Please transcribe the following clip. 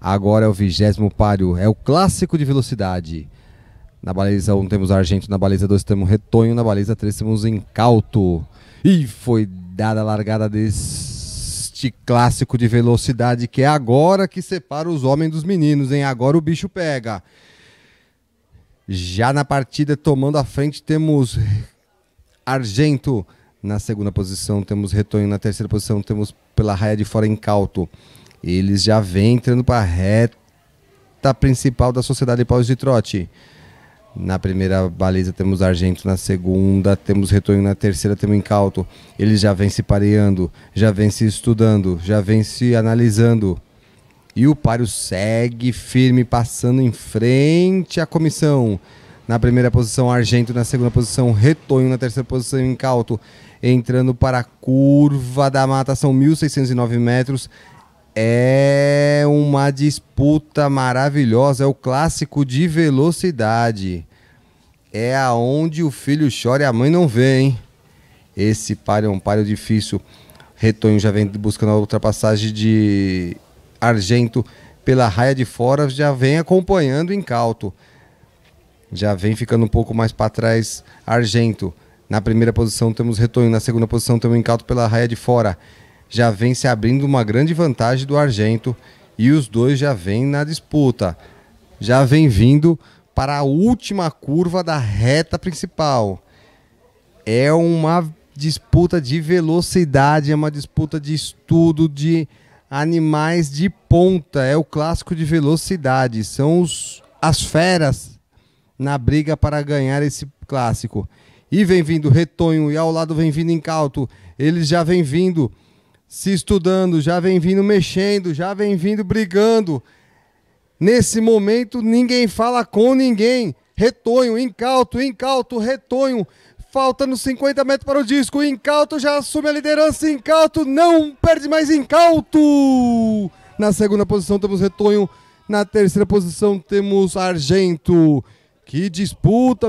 Agora é o vigésimo páreo, é o clássico de velocidade. Na baliza 1 um temos Argento, na baliza 2 temos Retonho, na baliza 3 temos Incauto. E foi dada a largada deste clássico de velocidade, que é agora que separa os homens dos meninos, hein? Agora o bicho pega. Já na partida, tomando a frente, temos Argento. Na segunda posição temos Retonho, na terceira posição temos pela raia de fora Incauto eles já vêm entrando para a reta principal da Sociedade Paulista de Trote. Na primeira baliza temos Argento, na segunda temos Retorno, na terceira temos Incauto. Eles já vêm se pareando, já vêm se estudando, já vêm se analisando. E o páreo segue firme, passando em frente à comissão. Na primeira posição, Argento, na segunda posição, Retonho, na terceira posição, Incauto. Entrando para a curva da mata, são 1.609 metros. É uma disputa maravilhosa, é o clássico de velocidade. É aonde o filho chora e a mãe não vê, hein? Esse páreo é um páreo difícil. Retonho já vem buscando a ultrapassagem de Argento pela raia de fora, já vem acompanhando o incauto. Já vem ficando um pouco mais para trás Argento. Na primeira posição temos Retonho, na segunda posição temos Incauto pela raia de fora já vem se abrindo uma grande vantagem do Argento e os dois já vêm na disputa. Já vem vindo para a última curva da reta principal. É uma disputa de velocidade, é uma disputa de estudo de animais de ponta, é o clássico de velocidade. São os, as feras na briga para ganhar esse clássico. E vem vindo Retonho e ao lado vem vindo Incauto. Eles já vem vindo se estudando, já vem vindo mexendo, já vem vindo brigando. Nesse momento, ninguém fala com ninguém. Retonho, incauto, incauto, retonho. Faltando 50 metros para o disco. Incauto já assume a liderança. Incauto não perde mais. Incauto! Na segunda posição temos Retonho. Na terceira posição temos Argento. Que disputa!